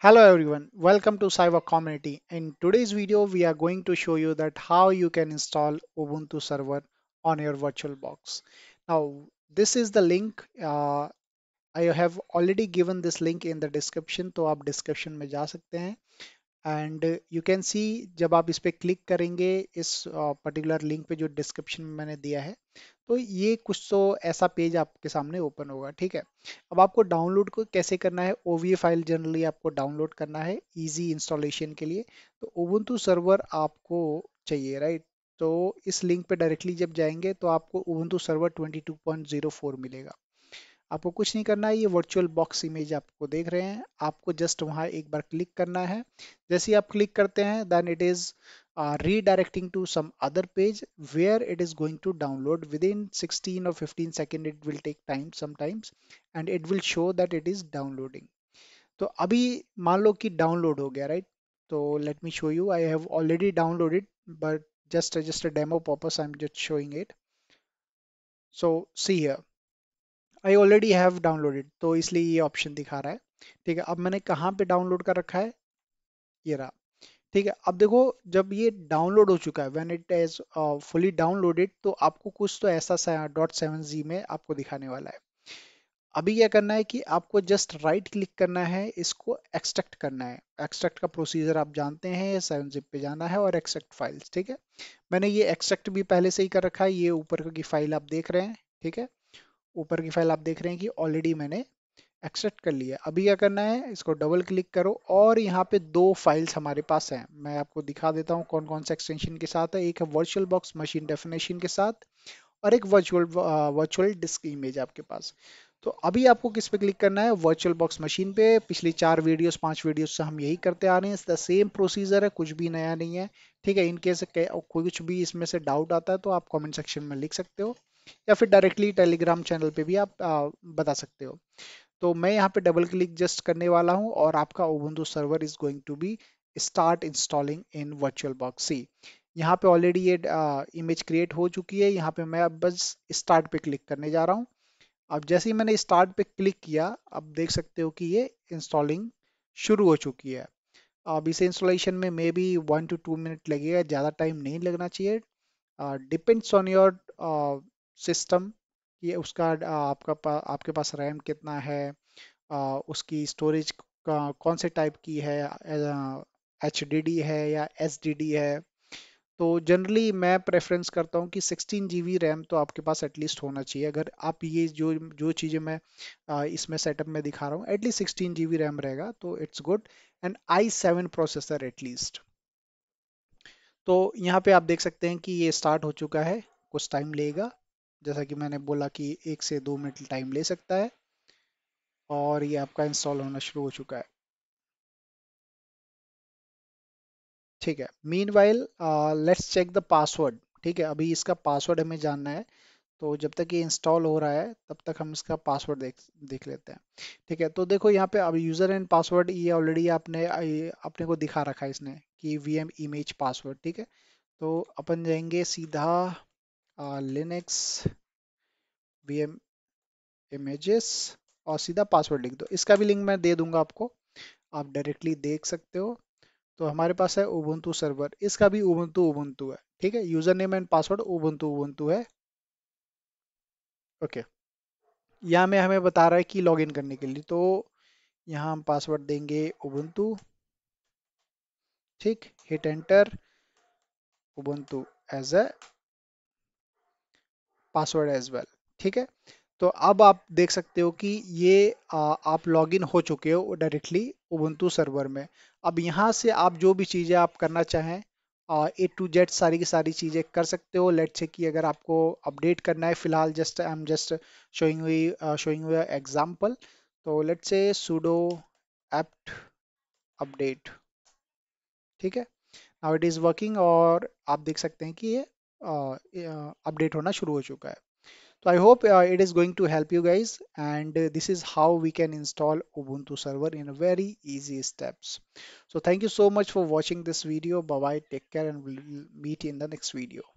Hello everyone, welcome to Cyber Community. In today's video, we are going to show you that how you can install Ubuntu server on your VirtualBox. Now, this is the link. Uh, I have already given this link in the description, so you description go to the description. And you can see जब आप इस पर click करेंगे इस particular link पे जो description में मैंने दिया है तो ये कुछ तो ऐसा पेज आपके सामने ओपन होगा ठीक है अब आपको डाउनलोड को कैसे करना है ओ फाइल जनरली आपको डाउनलोड करना है ईजी इंस्टॉलेशन के लिए तो ओबंटू सर्वर आपको चाहिए राइट तो इस लिंक पे डायरेक्टली जब जाएंगे तो आपको उबंटू सर्वर 22.04 मिलेगा आपको कुछ नहीं करना है ये वर्चुअल बॉक्स इमेज आपको देख रहे हैं आपको जस्ट वहाँ एक बार क्लिक करना है जैसे ही आप क्लिक करते हैं then it is redirecting to some other page where it is going to download within sixteen और fifteen second it will take time sometimes and it will show that it is downloading तो अभी मान लो कि download हो गया right तो let me show you I have already downloaded but just just demo purpose I am just showing it so see here I already have downloaded तो इसलिए ये ऑप्शन दिखा रहा है ठीक है अब मैंने कहाँ पे डाउनलोड कर रखा है ये रहा ठीक है अब देखो जब ये डाउनलोड हो चुका है when it is fully downloaded तो आपको कुछ तो ऐसा डॉट सेवन जी में आपको दिखाने वाला है अभी क्या करना है कि आपको जस्ट राइट क्लिक करना है इसको एक्सट्रैक्ट करना है एक्सट्रैक्ट का प्रोसीजर आप जानते हैं सेवन जिप पे जाना है और एक्सट्रैक्ट फाइल्स ठीक है मैंने ये एक्सट्रैक्ट भी पहले से ही कर रखा है ये ऊपर की फाइल आप देख रहे हैं ठीक है ऊपर की फाइल आप देख रहे हैं कि ऑलरेडी मैंने एक्सेप्ट कर लिया अभी क्या करना है इसको डबल क्लिक करो और यहाँ पे दो फाइल्स हमारे पास हैं मैं आपको दिखा देता हूँ कौन कौन से एक्सटेंशन के साथ है एक है वर्चुअल बॉक्स मशीन डेफिनेशन के साथ और एक वर्चुअल वर्चुअल डिस्क इमेज आपके पास तो अभी आपको किस पे क्लिक करना है वर्चुअल बॉक्स मशीन पे पिछली चार वीडियोस पांच वीडियोस से हम यही करते आ रहे हैं द सेम प्रोसीजर है कुछ भी नया नहीं है ठीक है इनकेस कुछ भी इसमें से डाउट आता है तो आप कमेंट सेक्शन में लिख सकते हो या फिर डायरेक्टली टेलीग्राम चैनल पे भी आप आ, बता सकते हो तो मैं यहाँ पे डबल क्लिक जस्ट करने वाला हूँ और आपका Ubuntu server is going to be start installing in virtual box see यहाँ पे ऑलरेडी ये इमेज क्रिएट हो चुकी है यहाँ पे मैं अब बस स्टार्ट पे क्लिक करने जा रहा हूँ अब जैसे ही मैंने स्टार्ट पे क्लिक किया अब देख सकते हो कि ये इंस्टॉलिंग शुरू हो चुकी है अब इसे इंस्टॉलेशन में maybe one two two minute लगेगा ज़्यादा टाइम नहीं लगना चाहिए डिपेंड्स ऑन योर सिस्टम कि उसका आपका पा, आपके पास रैम कितना है उसकी स्टोरेज कौन से टाइप की है एच है या एस है तो जनरली मैं प्रेफरेंस करता हूँ कि सिक्सटीन जी रैम तो आपके पास एटलीस्ट होना चाहिए अगर आप ये जो जो चीज़ें मैं इसमें सेटअप में दिखा रहा हूँ एटलीस्ट सिक्सटीन जी रैम रहेगा तो it's good and I seven processor at least तो यहाँ पे आप देख सकते हैं कि ये स्टार्ट हो चुका है कुछ टाइम लेगा जैसा कि मैंने बोला कि एक से दो मिनट टाइम ले सकता है और ये आपका इंस्टॉल होना शुरू हो चुका है ठीक है meanwhile let's check the password ठीक है अभी इसका पासवर्ड हमें जानना है तो जब तक ये इंस्टॉल हो रहा है तब तक हम इसका पासवर्ड देख देख लेते हैं ठीक है तो देखो यहाँ पे अब यूज़र एंड पासवर्ड ये ऑलरेडी आपने अपने को दिखा रखा है इसने कि वी एम इमेज पासवर्ड ठीक है तो अपन जाएंगे सीधा uh, वी एम images और सीधा पासवर्ड लिख दो इसका भी लिंक मैं दे दूंगा आपको आप डायरेक्टली देख सकते हो तो हमारे पास है ओबंतु सर्वर इसका भी ओबंतु ओबंतु है ठीक है user name and password Ubuntu Ubuntu है ओके okay. यहाँ में हमें बता रहा है कि लॉगिन करने के लिए तो यहाँ हम पासवर्ड देंगे उबंतु ठीक hit enter Ubuntu as a password as well ठीक है तो अब आप देख सकते हो कि ये आ, आप लॉगिन हो चुके हो डायरेक्टली उबंतु सर्वर में अब यहाँ से आप जो भी चीज़ें आप करना चाहें ए टू जेड सारी की सारी चीज़ें कर सकते हो लेट से कि अगर आपको अपडेट करना है फिलहाल just I am just showing you showing you example तो let's sudo apt update ठीक है नाउ इट इज़ वर्किंग और आप देख सकते हैं कि ये अपडेट uh, uh, होना शुरू हो चुका है So I hope uh, it is going to help you guys, and this is how we can install Ubuntu server in very easy steps. So thank you so much for watching this video. Bye bye, take care and we'll meet in the next video.